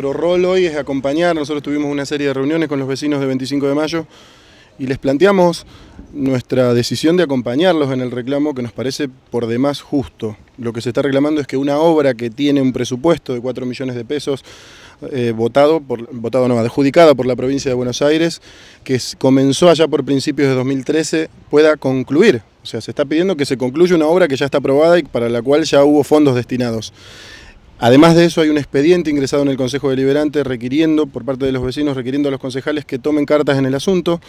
nuestro rol hoy es acompañar. Nosotros tuvimos una serie de reuniones con los vecinos de 25 de mayo y les planteamos nuestra decisión de acompañarlos en el reclamo que nos parece por demás justo. Lo que se está reclamando es que una obra que tiene un presupuesto de 4 millones de pesos eh, votado, por, votado no, adjudicada por la provincia de Buenos Aires, que comenzó allá por principios de 2013, pueda concluir. O sea, se está pidiendo que se concluya una obra que ya está aprobada y para la cual ya hubo fondos destinados. Además de eso, hay un expediente ingresado en el Consejo Deliberante requiriendo, por parte de los vecinos, requiriendo a los concejales que tomen cartas en el asunto.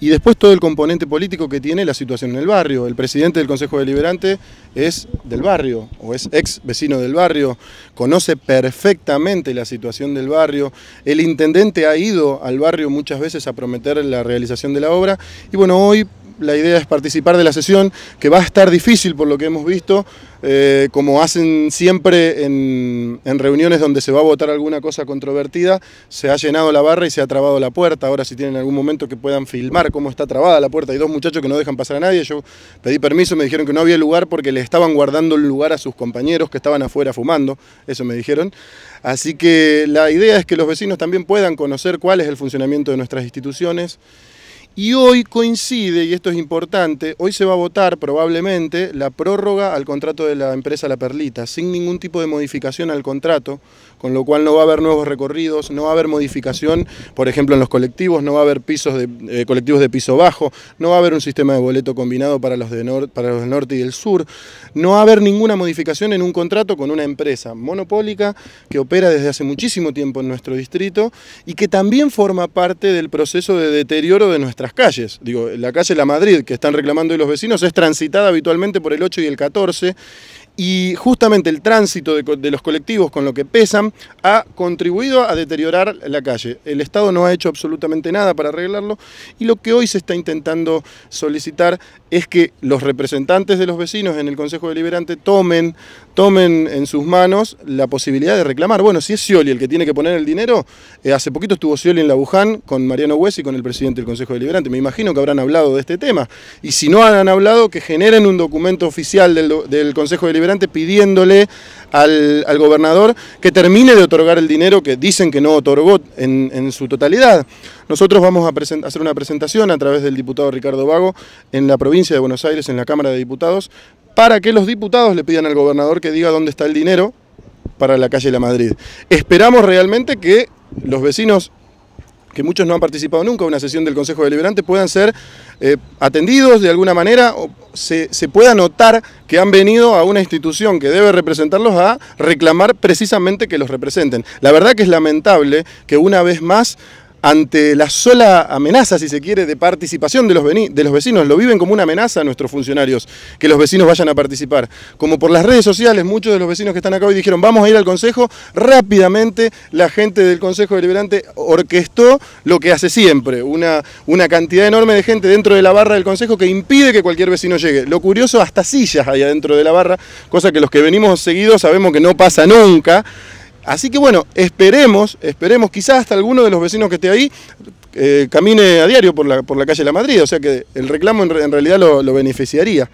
Y después todo el componente político que tiene la situación en el barrio. El presidente del Consejo Deliberante es del barrio, o es ex vecino del barrio, conoce perfectamente la situación del barrio. El intendente ha ido al barrio muchas veces a prometer la realización de la obra. Y bueno, hoy la idea es participar de la sesión, que va a estar difícil por lo que hemos visto, eh, como hacen siempre en, en, reuniones donde se va a votar alguna cosa controvertida, se ha llenado la barra y se ha trabado la puerta. Ahora si tienen algún momento que puedan filmar cómo está trabada la puerta. Hay dos muchachos que no dejan pasar a nadie, yo pedí permiso, me dijeron que no había lugar porque le estaban guardando el lugar a sus compañeros que estaban afuera fumando, eso me dijeron. Así que la idea es que los vecinos también puedan conocer cuál es el funcionamiento de nuestras instituciones. Y hoy coincide, y esto es importante, hoy se va a votar probablemente la prórroga al contrato de la empresa La Perlita, sin ningún tipo de modificación al contrato, con lo cual no va a haber nuevos recorridos, no va a haber modificación, por ejemplo, en los colectivos, no va a haber pisos de, eh, colectivos de piso bajo, no va a haber un sistema de boleto combinado para los, de para los del norte y del sur, no va a haber ninguna modificación en un contrato con una empresa monopólica que opera desde hace muchísimo tiempo en nuestro distrito y que también forma parte del proceso de deterioro de nuestras las calles. Digo, la calle La Madrid que están reclamando hoy los vecinos es transitada habitualmente por el 8 y el 14 y justamente el tránsito de, los colectivos con lo que pesan ha contribuido a deteriorar la calle. El Estado no ha hecho absolutamente nada para arreglarlo y lo que hoy se está intentando solicitar es que los representantes de los vecinos en el Consejo Deliberante tomen, tomen en sus manos la posibilidad de reclamar. Bueno, si es Scioli el que tiene que poner el dinero, eh, hace poquito estuvo Scioli en la Buján con Mariano Hues y con el presidente del Consejo Deliberante. Me imagino que habrán hablado de este tema. Y si no han hablado, que generen un documento oficial del Consejo Deliberante pidiéndole al, al, gobernador que termine de otorgar el dinero que dicen que no otorgó en, en su totalidad. Nosotros vamos a hacer una presentación a través del diputado Ricardo Vago en la provincia de Buenos Aires, en la Cámara de Diputados, para que los diputados le pidan al gobernador que diga dónde está el dinero para la calle La Madrid. Esperamos realmente que los vecinos que muchos no han participado nunca en una sesión del Consejo Deliberante, puedan ser eh, atendidos de alguna manera, o se, se pueda notar que han venido a una institución que debe representarlos a reclamar precisamente que los representen. La verdad que es lamentable que una vez más ante la sola amenaza, si se quiere, de participación de los, vecinos. Lo viven como una amenaza a nuestros funcionarios, que los vecinos vayan a participar. Como por las redes sociales, muchos de los vecinos que están acá hoy dijeron, vamos a ir al Consejo, rápidamente la gente del Consejo Deliberante orquestó lo que hace siempre, una, una cantidad enorme de gente dentro de la barra del Consejo que impide que cualquier vecino llegue. Lo curioso, hasta sillas hay adentro de la barra, cosa que los que venimos seguidos sabemos que no pasa nunca. Así que bueno, esperemos, esperemos quizás hasta alguno de los vecinos que esté ahí eh, camine a diario por la, por la calle La Madrid, o sea que el reclamo en, realidad lo beneficiaría.